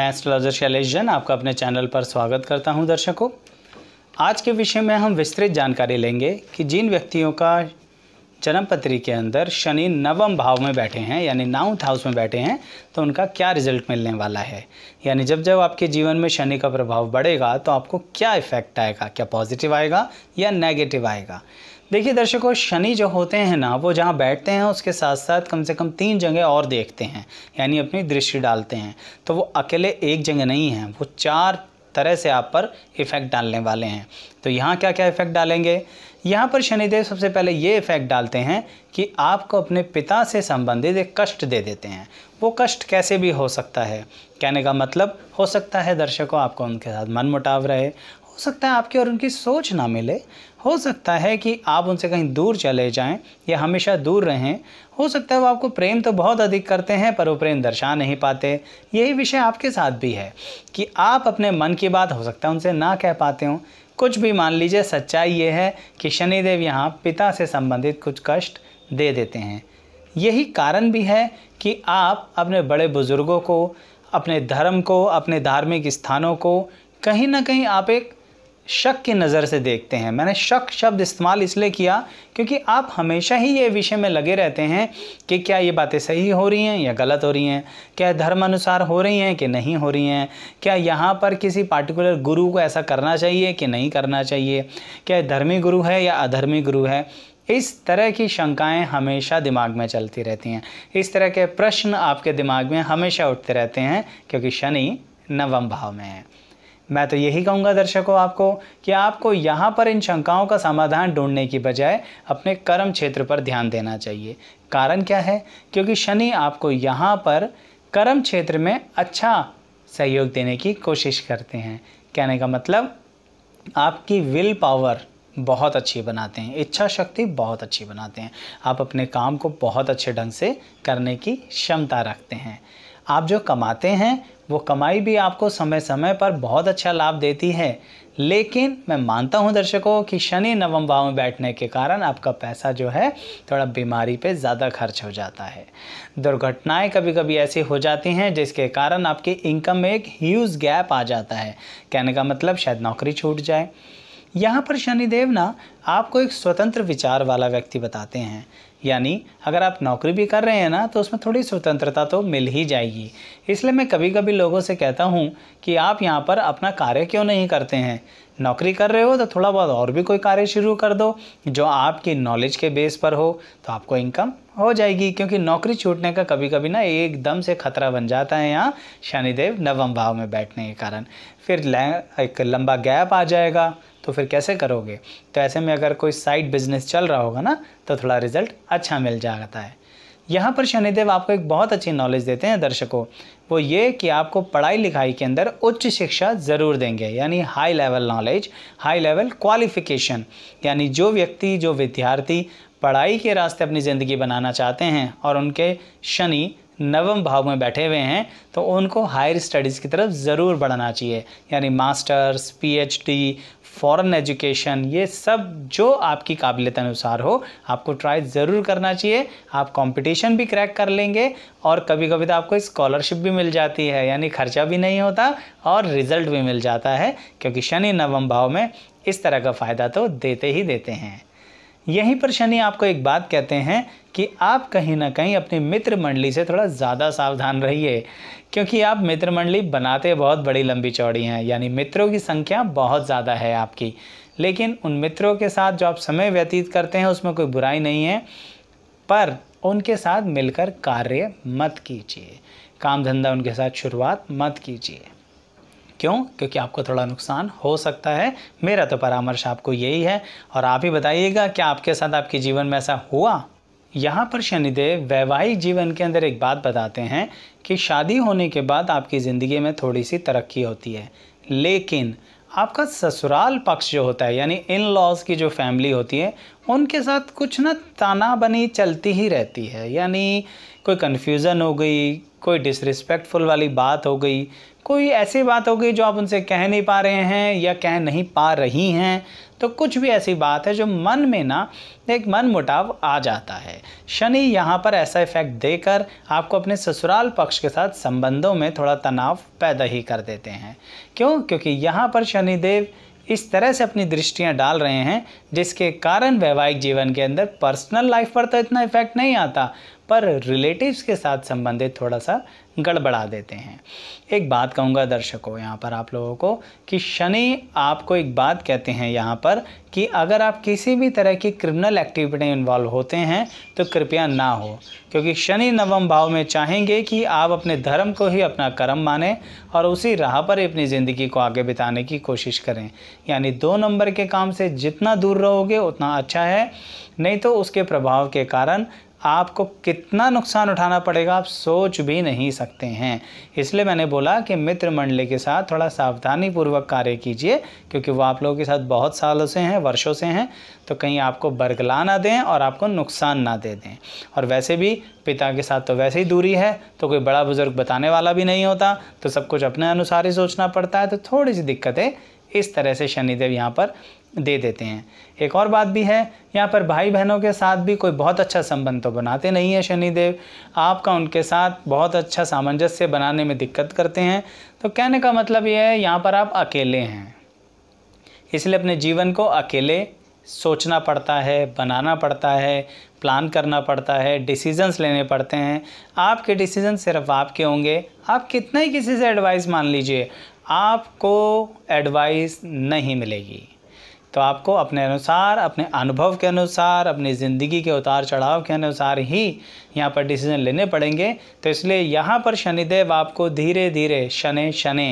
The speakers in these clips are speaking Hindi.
मैं एस्ट्रोलॉजर शैलेश जैन आपका अपने चैनल पर स्वागत करता हूं दर्शकों आज के विषय में हम विस्तृत जानकारी लेंगे कि जिन व्यक्तियों का जन्म पत्री के अंदर शनि नवम भाव में बैठे हैं यानी नाउन्थ हाउस में बैठे हैं तो उनका क्या रिजल्ट मिलने वाला है यानी जब जब आपके जीवन में शनि का प्रभाव बढ़ेगा तो आपको क्या इफेक्ट आएगा क्या पॉजिटिव आएगा या नेगेटिव आएगा देखिए दर्शकों शनि जो होते हैं ना वो जहाँ बैठते हैं उसके साथ साथ कम से कम तीन जगह और देखते हैं यानी अपनी दृष्टि डालते हैं तो वो अकेले एक जगह नहीं हैं वो चार तरह से आप पर इफ़ेक्ट डालने वाले हैं तो यहाँ क्या क्या इफ़ेक्ट डालेंगे यहाँ पर शनिदेव सबसे पहले ये इफ़ेक्ट डालते हैं कि आपको अपने पिता से संबंधित एक कष्ट दे देते हैं वो कष्ट कैसे भी हो सकता है कहने का मतलब हो सकता है दर्शकों आपको उनके साथ मन मुटाव रहे हो सकता है आपकी और उनकी सोच ना मिले हो सकता है कि आप उनसे कहीं दूर चले जाएं या हमेशा दूर रहें हो सकता है वो आपको प्रेम तो बहुत अधिक करते हैं पर वो प्रेम दर्शा नहीं पाते यही विषय आपके साथ भी है कि आप अपने मन की बात हो सकता है उनसे ना कह पाते हों कुछ भी मान लीजिए सच्चाई ये है कि शनिदेव यहाँ पिता से संबंधित कुछ कष्ट दे देते हैं यही कारण भी है कि आप अपने बड़े बुज़ुर्गों को अपने धर्म को अपने धार्मिक स्थानों को कहीं ना कहीं आप एक शक की नज़र से देखते हैं मैंने शक शब्द इस्तेमाल इसलिए किया क्योंकि आप हमेशा ही ये विषय में लगे रहते हैं कि क्या ये बातें सही हो रही हैं या गलत हो रही हैं क्या धर्म अनुसार हो रही हैं कि नहीं हो रही हैं क्या यहाँ पर किसी पार्टिकुलर गुरु को ऐसा करना चाहिए कि नहीं करना चाहिए क्या धर्मी गुरु है या अधर्मी गुरु है इस तरह की शंकाएं हमेशा दिमाग में चलती रहती हैं इस तरह के प्रश्न आपके दिमाग में हमेशा उठते रहते हैं क्योंकि शनि नवम भाव में है मैं तो यही कहूँगा दर्शकों आपको कि आपको यहाँ पर इन शंकाओं का समाधान ढूंढने की बजाय अपने कर्म क्षेत्र पर ध्यान देना चाहिए कारण क्या है क्योंकि शनि आपको यहाँ पर कर्म क्षेत्र में अच्छा सहयोग देने की कोशिश करते हैं कहने का मतलब आपकी विल पावर बहुत अच्छी बनाते हैं इच्छा शक्ति बहुत अच्छी बनाते हैं आप अपने काम को बहुत अच्छे ढंग से करने की क्षमता रखते हैं आप जो कमाते हैं वो कमाई भी आपको समय समय पर बहुत अच्छा लाभ देती है लेकिन मैं मानता हूं दर्शकों कि शनि नवम भाव में बैठने के कारण आपका पैसा जो है थोड़ा बीमारी पे ज़्यादा खर्च हो जाता है दुर्घटनाएं कभी कभी ऐसी हो जाती हैं जिसके कारण आपकी इनकम में एक ह्यूज गैप आ जाता है कहने का मतलब शायद नौकरी छूट जाए यहाँ पर शनिदेव ना आपको एक स्वतंत्र विचार वाला व्यक्ति बताते हैं यानी अगर आप नौकरी भी कर रहे हैं ना तो उसमें थोड़ी स्वतंत्रता तो मिल ही जाएगी इसलिए मैं कभी कभी लोगों से कहता हूँ कि आप यहाँ पर अपना कार्य क्यों नहीं करते हैं नौकरी कर रहे हो तो थोड़ा बहुत और भी कोई कार्य शुरू कर दो जो आपकी नॉलेज के बेस पर हो तो आपको इनकम हो जाएगी क्योंकि नौकरी छूटने का कभी कभी ना एकदम से खतरा बन जाता है यहाँ शनिदेव नवम भाव में बैठने के कारण फिर एक लंबा गैप आ जाएगा तो फिर कैसे करोगे तो ऐसे में अगर कोई साइड बिजनेस चल रहा होगा ना तो थोड़ा रिजल्ट अच्छा मिल जाता है यहाँ पर शनिदेव आपको एक बहुत अच्छी नॉलेज देते हैं दर्शकों वो ये कि आपको पढ़ाई लिखाई के अंदर उच्च शिक्षा ज़रूर देंगे यानी high level knowledge high level qualification यानी जो व्यक्ति जो विद्यार्थी पढ़ाई के रास्ते अपनी ज़िंदगी बनाना चाहते हैं और उनके शनि नवम भाव में बैठे हुए हैं तो उनको हायर स्टडीज़ की तरफ ज़रूर बढ़ाना चाहिए यानी मास्टर्स पीएचडी फ़ॉरन एजुकेशन ये सब जो आपकी काबिलियत अनुसार हो आपको ट्राई ज़रूर करना चाहिए आप कंपटीशन भी क्रैक कर लेंगे और कभी कभी तो आपको स्कॉलरशिप भी मिल जाती है यानी खर्चा भी नहीं होता और रिज़ल्ट भी मिल जाता है क्योंकि शनि नवम भाव में इस तरह का फ़ायदा तो देते ही देते हैं यहीं पर शनि आपको एक बात कहते हैं कि आप कहीं ना कहीं अपने मित्र मंडली से थोड़ा ज़्यादा सावधान रहिए क्योंकि आप मित्र मंडली बनाते बहुत बड़ी लंबी चौड़ी हैं यानी मित्रों की संख्या बहुत ज़्यादा है आपकी लेकिन उन मित्रों के साथ जो आप समय व्यतीत करते हैं उसमें कोई बुराई नहीं है पर उनके साथ मिलकर कार्य मत कीजिए काम धंधा उनके साथ शुरुआत मत कीजिए क्यों क्योंकि आपको थोड़ा नुकसान हो सकता है मेरा तो परामर्श आपको यही है और आप ही बताइएगा क्या आपके साथ आपके जीवन में ऐसा हुआ यहाँ पर शनिदेव वैवाहिक जीवन के अंदर एक बात बताते हैं कि शादी होने के बाद आपकी ज़िंदगी में थोड़ी सी तरक्की होती है लेकिन आपका ससुराल पक्ष जो होता है यानी इन लॉज की जो फैमिली होती है उनके साथ कुछ ना ताना बनी चलती ही रहती है यानी कोई कन्फ्यूज़न हो गई कोई डिसरिस्पेक्टफुल वाली बात हो गई कोई ऐसी बात हो गई जो आप उनसे कह नहीं पा रहे हैं या कह नहीं पा रही हैं तो कुछ भी ऐसी बात है जो मन में ना एक मन मुटाव आ जाता है शनि यहाँ पर ऐसा इफेक्ट देकर आपको अपने ससुराल पक्ष के साथ संबंधों में थोड़ा तनाव पैदा ही कर देते हैं क्यों क्योंकि यहाँ पर शनिदेव इस तरह से अपनी दृष्टियाँ डाल रहे हैं जिसके कारण वैवाहिक जीवन के अंदर पर्सनल लाइफ पर तो इतना इफेक्ट नहीं आता पर रिलेटिव्स के साथ संबंधित थोड़ा सा गड़बड़ा देते हैं एक बात कहूँगा दर्शकों यहाँ पर आप लोगों को कि शनि आपको एक बात कहते हैं यहाँ पर कि अगर आप किसी भी तरह की क्रिमिनल एक्टिविटी इन्वॉल्व होते हैं तो कृपया ना हो क्योंकि शनि नवम भाव में चाहेंगे कि आप अपने धर्म को ही अपना कर्म माने और उसी राह पर अपनी ज़िंदगी को आगे बिताने की कोशिश करें यानी दो नंबर के काम से जितना दूर रहोगे उतना अच्छा है नहीं तो उसके प्रभाव के कारण आपको कितना नुकसान उठाना पड़ेगा आप सोच भी नहीं सकते हैं इसलिए मैंने बोला कि मित्र मंडली के साथ थोड़ा सावधानी पूर्वक कार्य कीजिए क्योंकि वो आप लोगों के साथ बहुत सालों से हैं वर्षों से हैं तो कहीं आपको बरगला ना दें और आपको नुकसान ना दे दें और वैसे भी पिता के साथ तो वैसे ही दूरी है तो कोई बड़ा बुज़ुर्ग बताने वाला भी नहीं होता तो सब कुछ अपने अनुसार ही सोचना पड़ता है तो थोड़ी सी दिक्कतें इस तरह से शनिदेव यहाँ पर दे देते हैं एक और बात भी है यहाँ पर भाई बहनों के साथ भी कोई बहुत अच्छा संबंध तो बनाते नहीं है शनिदेव आपका उनके साथ बहुत अच्छा सामंजस्य बनाने में दिक्कत करते हैं तो कहने का मतलब ये है यहाँ पर आप अकेले हैं इसलिए अपने जीवन को अकेले सोचना पड़ता है बनाना पड़ता है प्लान करना पड़ता है डिसीजंस लेने पड़ते हैं आपके डिसीजन सिर्फ आपके होंगे आप कितना ही किसी से एडवाइस मान लीजिए आपको एडवाइस नहीं मिलेगी तो आपको अपने अनुसार अपने अनुभव के अनुसार अपनी ज़िंदगी के उतार चढ़ाव के अनुसार ही यहाँ पर डिसीजन लेने पड़ेंगे तो इसलिए यहाँ पर शनिदेव आपको धीरे धीरे शनि शनि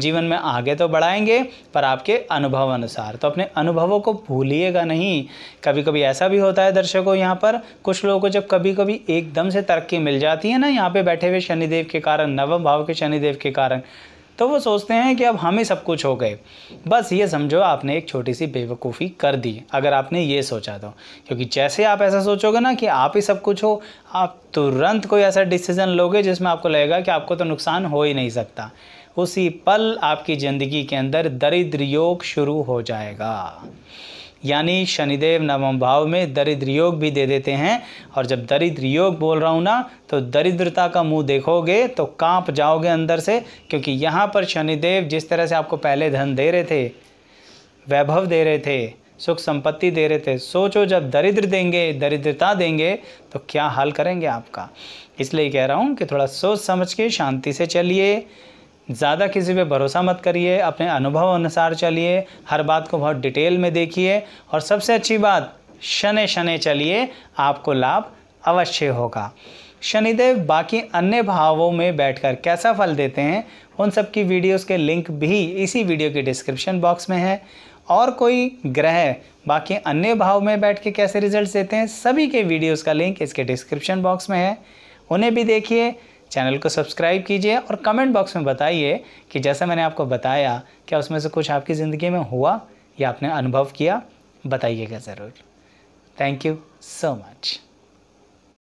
जीवन में आगे तो बढ़ाएंगे पर आपके अनुभव अनुसार तो अपने अनुभवों को भूलिएगा नहीं कभी कभी ऐसा भी होता है दर्शकों यहाँ पर कुछ लोगों को जब कभी कभी एकदम से तरक्की मिल जाती है ना यहाँ पे बैठे हुए शनिदेव के कारण नवम भाव के शनिदेव के कारण तो वो सोचते हैं कि अब हम ही सब कुछ हो गए बस ये समझो आपने एक छोटी सी बेवकूफ़ी कर दी अगर आपने ये सोचा तो क्योंकि जैसे आप ऐसा सोचोगे ना कि आप ही सब कुछ हो आप तुरंत कोई ऐसा डिसीज़न लोगे जिसमें आपको लगेगा कि आपको तो नुकसान हो ही नहीं सकता उसी पल आपकी ज़िंदगी के अंदर दरिद्र योग शुरू हो जाएगा यानी शनिदेव नवम भाव में दरिद्र योग भी दे देते हैं और जब दरिद्र योग बोल रहा हूँ ना तो दरिद्रता का मुंह देखोगे तो कांप जाओगे अंदर से क्योंकि यहाँ पर शनिदेव जिस तरह से आपको पहले धन दे रहे थे वैभव दे रहे थे सुख संपत्ति दे रहे थे सोचो जब दरिद्र देंगे दरिद्रता देंगे तो क्या हाल करेंगे आपका इसलिए कह रहा हूँ कि थोड़ा सोच समझ के शांति से चलिए ज़्यादा किसी पे भरोसा मत करिए अपने अनुभव अनुसार चलिए हर बात को बहुत डिटेल में देखिए और सबसे अच्छी बात शनि शनि चलिए आपको लाभ अवश्य होगा शनिदेव बाकी अन्य भावों में बैठकर कैसा फल देते हैं उन सब की वीडियोस के लिंक भी इसी वीडियो के डिस्क्रिप्शन बॉक्स में है और कोई ग्रह बाकी अन्य भाव में बैठ के कैसे रिजल्ट देते हैं सभी के वीडियोस का लिंक इसके डिस्क्रिप्शन बॉक्स में है उन्हें भी देखिए चैनल को सब्सक्राइब कीजिए और कमेंट बॉक्स में बताइए कि जैसा मैंने आपको बताया क्या उसमें से कुछ आपकी ज़िंदगी में हुआ या आपने अनुभव किया बताइएगा ज़रूर थैंक यू सो मच